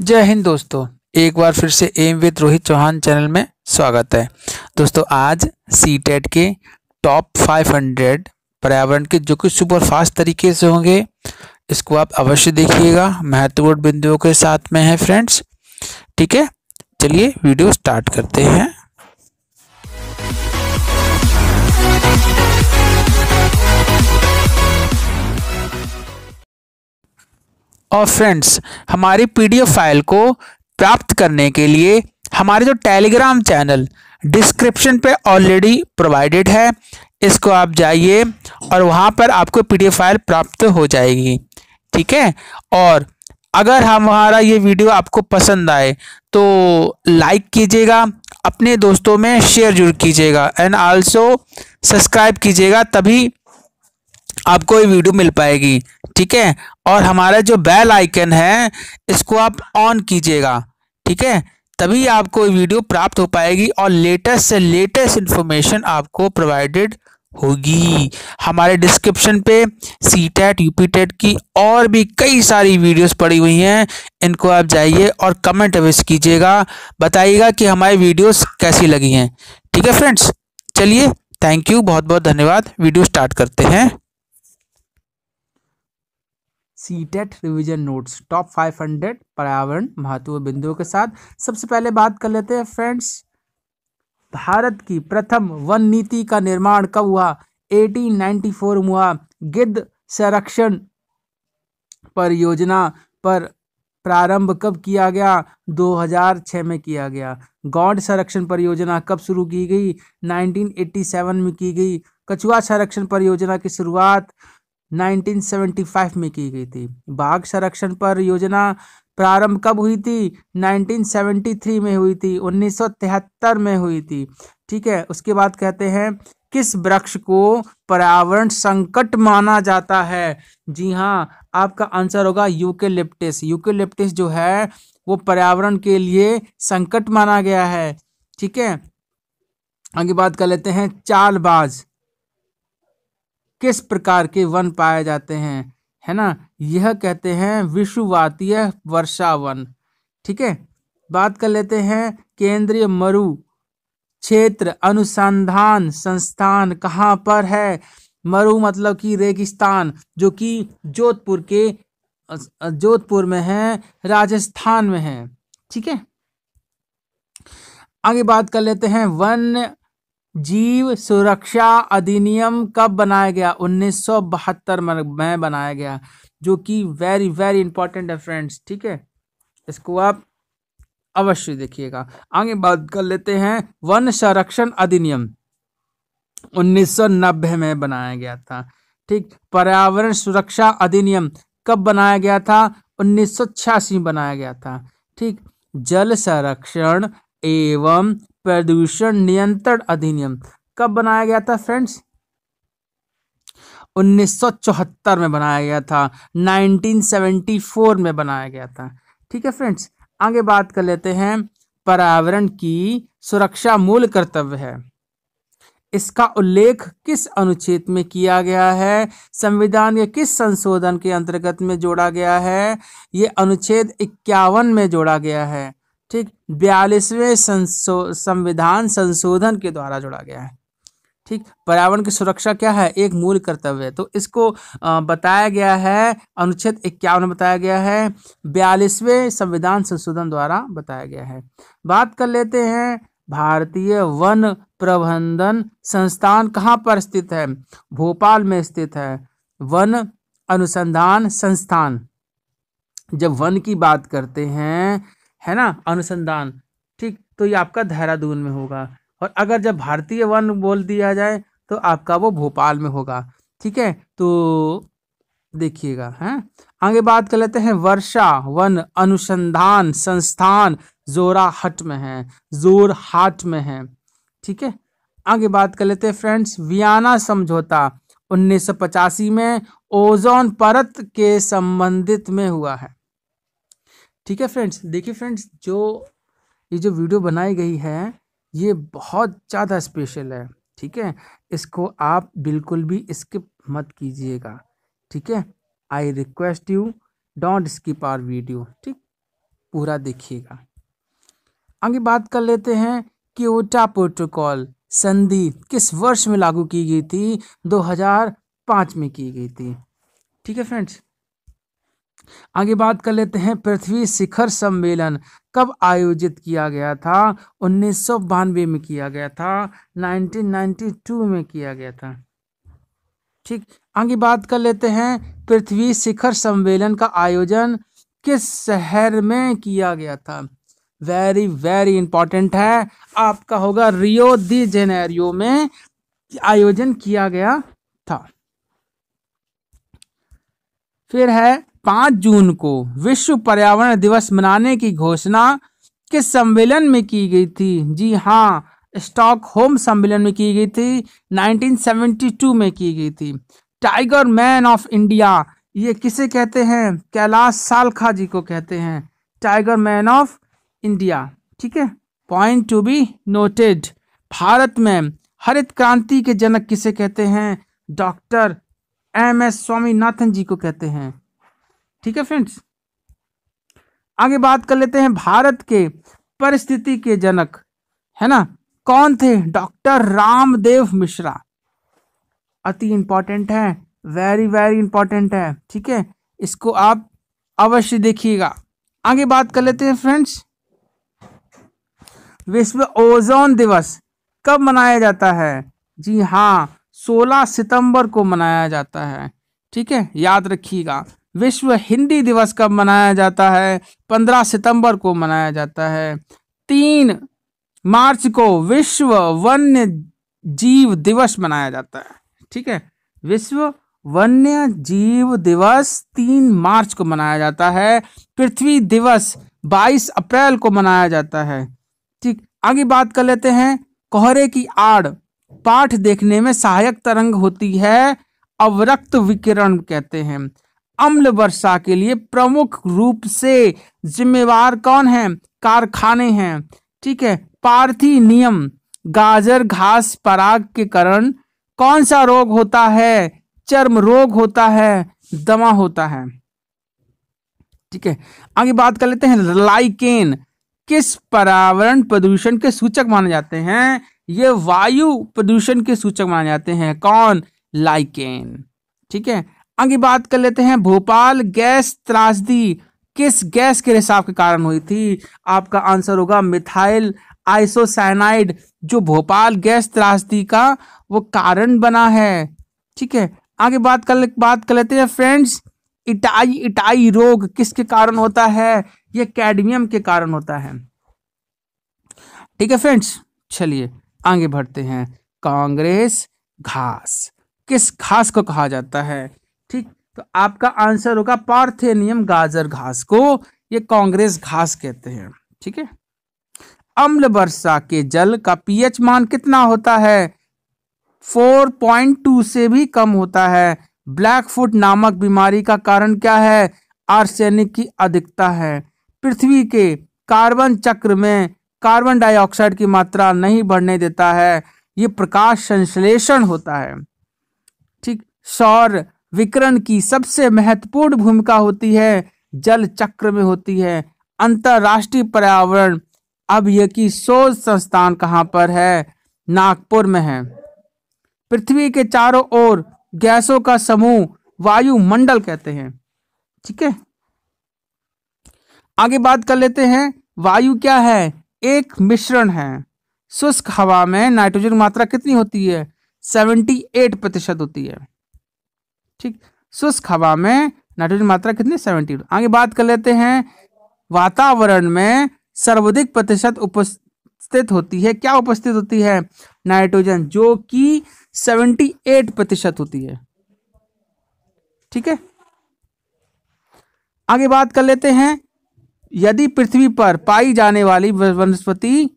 जय हिंद दोस्तों एक बार फिर से aim with Rohit Chauhan channel में स्वागत है दोस्तों आज सी टेट e के टॉप 500 पर्यावरण के जो कि सुपर फास्ट तरीके से होंगे इसको आप अवश्य देखिएगा महत्वपूर्ण बिंदुओं के साथ में है फ्रेंड्स ठीक है चलिए वीडियो स्टार्ट करते हैं और फ्रेंड्स हमारी पीडीएफ फाइल को प्राप्त करने के लिए हमारे जो टेलीग्राम चैनल डिस्क्रिप्शन पे ऑलरेडी प्रोवाइडेड है इसको आप जाइए और वहाँ पर आपको पीडीएफ फाइल प्राप्त हो जाएगी ठीक है और अगर हमारा ये वीडियो आपको पसंद आए तो लाइक कीजिएगा अपने दोस्तों में शेयर जरूर कीजिएगा एंड आल्सो सब्सक्राइब कीजिएगा तभी आपको ये वीडियो मिल पाएगी ठीक है और हमारा जो बेल आइकन है इसको आप ऑन कीजिएगा ठीक है तभी आपको ये वीडियो प्राप्त हो पाएगी और लेटेस्ट से लेटेस्ट इन्फॉर्मेशन आपको प्रोवाइडेड होगी हमारे डिस्क्रिप्शन पे सी टेट यूपी टेट की और भी कई सारी वीडियोस पड़ी हुई हैं इनको आप जाइए और कमेंट अवश्य कीजिएगा बताइएगा कि हमारी वीडियोस कैसी लगी हैं ठीक है फ्रेंड्स चलिए थैंक यू बहुत बहुत धन्यवाद वीडियो स्टार्ट करते हैं सीटेट रिवीजन नोट्स टॉप 500 पर्यावरण महत्व बिंदुओं के साथ सबसे पहले बात कर लेते हैं फ्रेंड्स भारत की प्रथम वन नीति का निर्माण कब हुआ 1894 में हुआ गिद्ध संरक्षण परियोजना पर प्रारंभ कब किया गया 2006 में किया गया गौड संरक्षण परियोजना कब शुरू की गई 1987 में की गई कछुआ संरक्षण परियोजना की शुरुआत 1975 में की गई थी बाघ संरक्षण पर योजना प्रारंभ कब हुई थी 1973 में हुई थी 1973 में हुई थी ठीक है उसके बाद कहते हैं किस वृक्ष को पर्यावरण संकट माना जाता है जी हाँ आपका आंसर होगा यूकेलिप्टिस यूकेलिप्टिस जो है वो पर्यावरण के लिए संकट माना गया है ठीक है आगे बात कर लेते हैं चालबाज किस प्रकार के वन पाए जाते हैं है ना यह कहते हैं विश्ववातीय वर्षा वन ठीक है बात कर लेते हैं केंद्रीय मरु क्षेत्र अनुसंधान संस्थान कहाँ पर है मरु मतलब कि रेगिस्तान जो कि जोधपुर के जोधपुर में है राजस्थान में है ठीक है आगे बात कर लेते हैं वन जीव सुरक्षा अधिनियम कब बनाया गया 1972 में बनाया गया जो कि वेरी वेरी इंपॉर्टेंट है फ्रेंड्स ठीक है इसको आप अवश्य देखिएगा आगे बात कर लेते हैं वन संरक्षण अधिनियम 1990 में बनाया गया था ठीक पर्यावरण सुरक्षा अधिनियम कब बनाया गया था उन्नीस में बनाया गया था ठीक जल संरक्षण एवं प्रदूषण नियंत्रण अधिनियम कब बनाया गया था फ्रेंड्स 1974 में बनाया गया था 1974 में बनाया गया था ठीक है फ्रेंड्स आगे बात कर लेते हैं पर्यावरण की सुरक्षा मूल कर्तव्य है इसका उल्लेख किस अनुच्छेद में किया गया है संविधान के किस संशोधन के अंतर्गत में जोड़ा गया है ये अनुच्छेद इक्यावन में जोड़ा गया है ठीक बयालीसवें संविधान संशोधन के द्वारा जोड़ा गया है ठीक पर्यावरण की सुरक्षा क्या है एक मूल कर्तव्य है तो इसको बताया गया है अनुच्छेद इक्यावन में बताया गया है बयालीसवें संविधान संशोधन द्वारा बताया गया है बात कर लेते हैं भारतीय वन प्रबंधन संस्थान कहाँ पर स्थित है भोपाल में स्थित है वन अनुसंधान संस्थान जब वन की बात करते हैं है ना अनुसंधान ठीक तो ये आपका देहरादून में होगा और अगर जब भारतीय वन बोल दिया जाए तो आपका वो भोपाल में होगा ठीक है तो देखिएगा है आगे बात कर लेते हैं वर्षा वन अनुसंधान संस्थान जोराहट में है जोरहाट में है ठीक है आगे बात कर लेते हैं फ्रेंड्स वियाना समझौता उन्नीस में ओजोन परत के संबंधित में हुआ है ठीक है फ्रेंड्स देखिए फ्रेंड्स जो ये जो वीडियो बनाई गई है ये बहुत ज़्यादा स्पेशल है ठीक है इसको आप बिल्कुल भी स्किप मत कीजिएगा ठीक है I request you don't skip our video ठीक पूरा देखिएगा आगे बात कर लेते हैं कि ओटा प्रोटोकॉल संधि किस वर्ष में लागू की गई थी 2005 में की गई थी ठीक है फ्रेंड्स आगे बात कर लेते हैं पृथ्वी शिखर सम्मेलन कब आयोजित किया गया था उन्नीस में किया गया था 1992 में किया गया था ठीक आगे बात कर लेते हैं पृथ्वी शिखर सम्मेलन का आयोजन किस शहर में किया गया था वेरी वेरी इंपॉर्टेंट है आपका होगा रियो दी जेनेरियो में आयोजन किया गया था फिर है पाँच जून को विश्व पर्यावरण दिवस मनाने की घोषणा किस सम्मेलन में की गई थी जी हाँ स्टॉक होम सम्मेलन में की गई थी 1972 में की गई थी टाइगर मैन ऑफ इंडिया ये किसे कहते हैं कैलाश सालखा जी को कहते हैं टाइगर मैन ऑफ इंडिया ठीक है point to be noted Bharat में हरित क्रांति के जनक किसे कहते हैं doctor M S Swaminathan ji को कहते हैं ठीक है फ्रेंड्स आगे बात कर लेते हैं भारत के परिस्थिति के जनक है ना कौन थे डॉक्टर रामदेव मिश्रा अति इंपॉर्टेंट है वेरी वेरी इंपॉर्टेंट है ठीक है इसको आप अवश्य देखिएगा आगे बात कर लेते हैं फ्रेंड्स विश्व ओजोन दिवस कब मनाया जाता है जी हाँ 16 सितंबर को मनाया जाता है ठीक है याद रखिएगा विश्व हिंदी दिवस कब मनाया जाता है पंद्रह सितंबर को मनाया जाता है तीन मार्च को विश्व वन्य जीव दिवस मनाया जाता है ठीक है विश्व वन्य जीव दिवस तीन मार्च को मनाया जाता है पृथ्वी दिवस बाईस अप्रैल को मनाया जाता है ठीक आगे बात कर लेते हैं कोहरे की आड़ पाठ देखने में सहायक तरंग होती है अवरक्त विकिरण कहते हैं अम्ल वर्षा के लिए प्रमुख रूप से जिम्मेवार कौन है कारखाने हैं ठीक है पार्थी नियम गाजर घास पराग के कारण कौन सा रोग होता है चर्म रोग होता है दमा होता है ठीक है आगे बात कर लेते हैं लाइकेन किस पर्यावरण प्रदूषण के सूचक माने जाते हैं ये वायु प्रदूषण के सूचक माने जाते हैं कौन लाइकेन ठीक है आगे बात कर लेते हैं भोपाल गैस त्रासदी किस गैस के रिसाव के कारण हुई थी आपका आंसर होगा मिथाइल आइसोसाइनाइड जो भोपाल गैस त्रासदी का वो कारण बना है ठीक है आगे बात कर बात कर लेते हैं फ्रेंड्स इटाई इटाई रोग किसके कारण होता है ये कैडमियम के कारण होता है ठीक है फ्रेंड्स चलिए आगे बढ़ते हैं कांग्रेस घास किस घास को कहा जाता है ठीक तो आपका आंसर होगा पार्थेनियम गाजर घास को ये कांग्रेस घास कहते हैं ठीक है अम्ल वर्षा के जल का पीएच मान कितना होता है 4.2 से भी कम होता है ब्लैक फुट नामक बीमारी का कारण क्या है आर्सेनिक की अधिकता है पृथ्वी के कार्बन चक्र में कार्बन डाइऑक्साइड की मात्रा नहीं बढ़ने देता है ये प्रकाश संश्लेषण होता है ठीक सौर विकरण की सबसे महत्वपूर्ण भूमिका होती है जल चक्र में होती है अंतरराष्ट्रीय पर्यावरण अब यह की शोध संस्थान कहाँ पर है नागपुर में है पृथ्वी के चारों ओर गैसों का समूह वायुमंडल कहते हैं ठीक है आगे बात कर लेते हैं वायु क्या है एक मिश्रण है शुष्क हवा में नाइट्रोजन मात्रा कितनी होती है 78 प्रतिशत होती है ठीक शुष्क हवा में नाइट्रोजन मात्रा कितनी सेवेंटी आगे बात कर लेते हैं वातावरण में सर्वाधिक प्रतिशत उपस्थित होती है क्या उपस्थित होती है नाइट्रोजन जो कि सेवेंटी एट प्रतिशत होती है ठीक है आगे बात कर लेते हैं यदि पृथ्वी पर पाई जाने वाली वनस्पति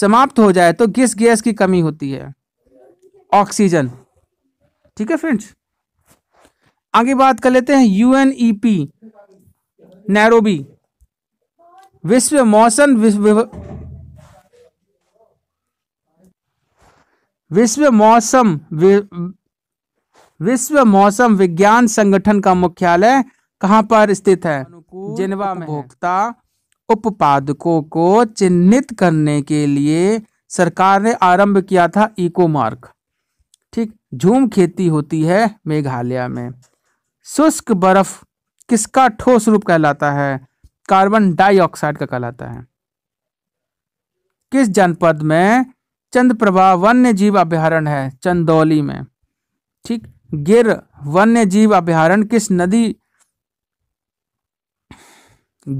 समाप्त हो जाए तो किस गैस की कमी होती है ऑक्सीजन ठीक है फ्रेंड्स आगे बात कर लेते हैं यू एन नैरोबी विश्व मौसम विश्व मौसम विश्व मौसम विज्ञान संगठन का मुख्यालय कहां पर स्थित है जिनवा में उपभोक्ता उत्पादकों को चिन्हित करने के लिए सरकार ने आरंभ किया था इको मार्क ठीक झूम खेती होती है मेघालय में शुष्क बर्फ किसका ठोस रूप कहलाता है कार्बन डाइऑक्साइड का कहलाता है किस जनपद में चंद्रप्रभा वन्य जीव अभ्यारण है चंदौली में ठीक गिर वन्य जीव अभ्यारण्य किस नदी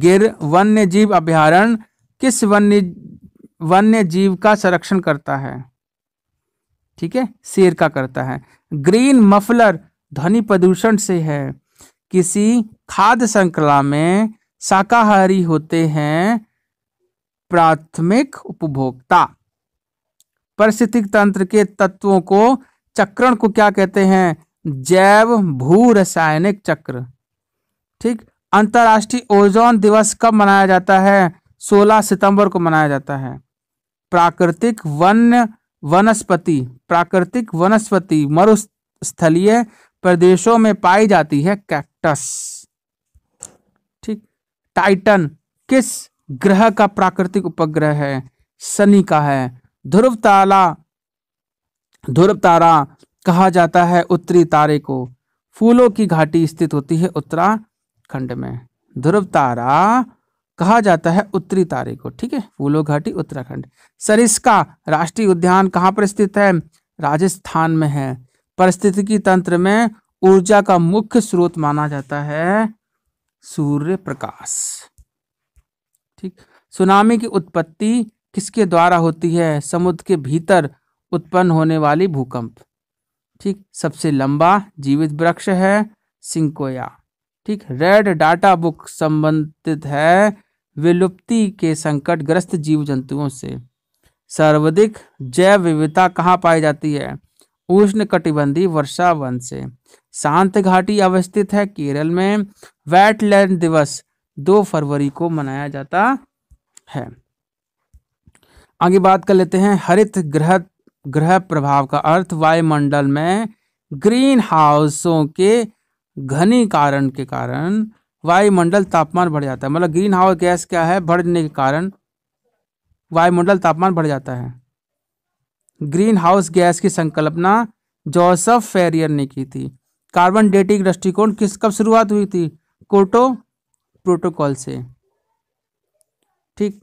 गिर वन्य जीव अभ्यारण्य किस वन्य वन्य जीव का संरक्षण करता है ठीक है शेर का करता है ग्रीन मफलर ध्वनि प्रदूषण से है किसी खाद्य श्रृंखला में शाकाहारी होते हैं प्राथमिक उपभोक्ता परिस्थितिक तंत्र के तत्वों को चक्रण को क्या कहते हैं जैव भू रासायनिक चक्र ठीक अंतर्राष्ट्रीय ओजोन दिवस कब मनाया जाता है 16 सितंबर को मनाया जाता है प्राकृतिक वन्य वनस्पति प्राकृतिक वनस्पति मरुस्थलीय प्रदेशों में पाई जाती है कैक्टस ठीक टाइटन किस ग्रह का प्राकृतिक उपग्रह है शनि का है ध्रुव ताला ध्रुव तारा कहा जाता है उत्तरी तारे को फूलों की घाटी स्थित होती है उत्तराखंड में ध्रुव तारा कहा जाता है उत्तरी तारे को ठीक है फूलों घाटी उत्तराखंड सरिस्का राष्ट्रीय उद्यान कहाँ पर स्थित है राजस्थान में है परिस्थितिकी तंत्र में ऊर्जा का मुख्य स्रोत माना जाता है सूर्य प्रकाश ठीक सुनामी की उत्पत्ति किसके द्वारा होती है समुद्र के भीतर उत्पन्न होने वाली भूकंप ठीक सबसे लंबा जीवित वृक्ष है सिंकोया ठीक रेड डाटा बुक संबंधित है विलुप्ति के संकट ग्रस्त जीव जंतुओं से सर्वाधिक जैव विविधता कहाँ पाई जाती है उष्ण कटिबंधी वन से शांत घाटी अवस्थित है केरल में वेटलैंड दिवस दो फरवरी को मनाया जाता है आगे बात कर लेते हैं हरित ग्रह ग्रह प्रभाव का अर्थ वायुमंडल में ग्रीन हाउसों के घनी कारण के कारण वायुमंडल तापमान बढ़ जाता है मतलब ग्रीन हाउस गैस क्या है बढ़ने के कारण वायुमंडल तापमान बढ़ जाता है ग्रीन हाउस गैस की संकल्पना जोसफ फेरियर ने की थी कार्बन डेटिंग दृष्टिकोण किस कब शुरुआत हुई थी कोटो प्रोटोकॉल से ठीक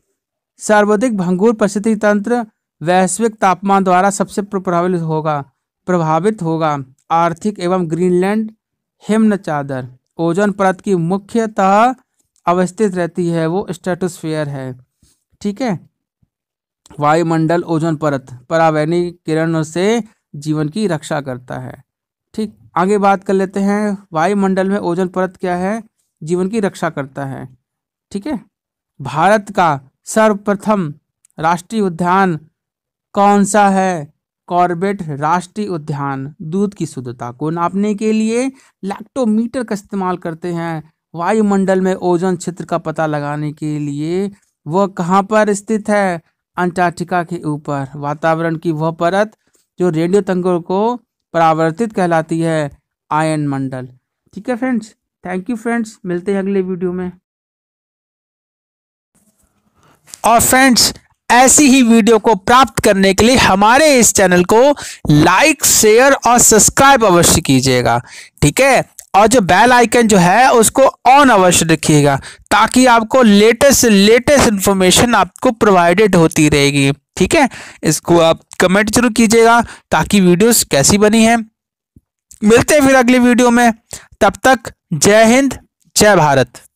सर्वाधिक भंगुर परिस्थिति तंत्र वैश्विक तापमान द्वारा सबसे प्रभावित होगा प्रभावित होगा आर्थिक एवं ग्रीनलैंड हिमन चादर ओजोन परत की मुख्यतः अवस्थित रहती है वो स्ट्रेटोस्फेयर है ठीक है वायुमंडल ओजोन परत परावैनी किरणों से जीवन की रक्षा करता है ठीक आगे बात कर लेते हैं वायुमंडल में ओजोन परत क्या है जीवन की रक्षा करता है ठीक है भारत का सर्वप्रथम राष्ट्रीय उद्यान कौन सा है कॉर्बेट राष्ट्रीय उद्यान दूध की शुद्धता को नापने के लिए लैक्टोमीटर का इस्तेमाल करते हैं वायुमंडल में ओजोन क्षेत्र का पता लगाने के लिए वह कहाँ पर स्थित है अंटार्कटिका के ऊपर वातावरण की वह परत जो रेडियो तंगों को परावर्तित कहलाती है आयन मंडल ठीक है फ्रेंड्स थैंक यू फ्रेंड्स मिलते हैं अगले वीडियो में और फ्रेंड्स ऐसी ही वीडियो को प्राप्त करने के लिए हमारे इस चैनल को लाइक शेयर और सब्सक्राइब अवश्य कीजिएगा ठीक है और जो बेल आइकन जो है उसको ऑन अवश्य रखिएगा ताकि आपको लेटेस्ट लेटेस्ट इन्फॉर्मेशन आपको प्रोवाइडेड होती रहेगी ठीक है इसको आप कमेंट जरूर कीजिएगा ताकि वीडियोस कैसी बनी है मिलते हैं फिर अगली वीडियो में तब तक जय हिंद जय भारत